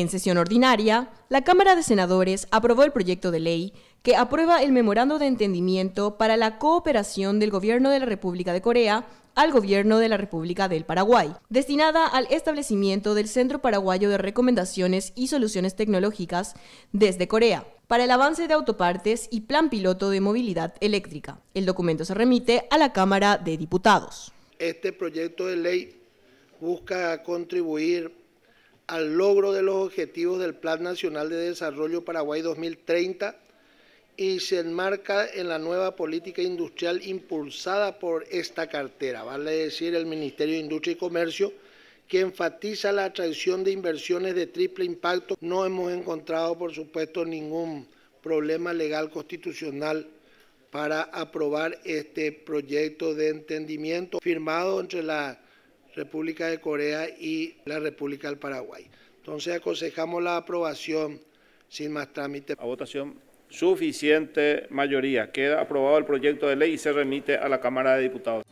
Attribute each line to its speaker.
Speaker 1: En sesión ordinaria, la Cámara de Senadores aprobó el proyecto de ley que aprueba el memorando de entendimiento para la cooperación del Gobierno de la República de Corea al Gobierno de la República del Paraguay, destinada al establecimiento del Centro Paraguayo de Recomendaciones y Soluciones Tecnológicas desde Corea, para el avance de autopartes y plan piloto de movilidad eléctrica. El documento se remite a la Cámara de Diputados.
Speaker 2: Este proyecto de ley busca contribuir al logro de los objetivos del Plan Nacional de Desarrollo Paraguay 2030 y se enmarca en la nueva política industrial impulsada por esta cartera, vale decir el Ministerio de Industria y Comercio, que enfatiza la atracción de inversiones de triple impacto. No hemos encontrado, por supuesto, ningún problema legal constitucional para aprobar este proyecto de entendimiento firmado entre la República de Corea y la República del Paraguay. Entonces aconsejamos la aprobación sin más trámite. A votación
Speaker 3: suficiente mayoría. Queda aprobado el proyecto de ley y se remite a la Cámara de Diputados.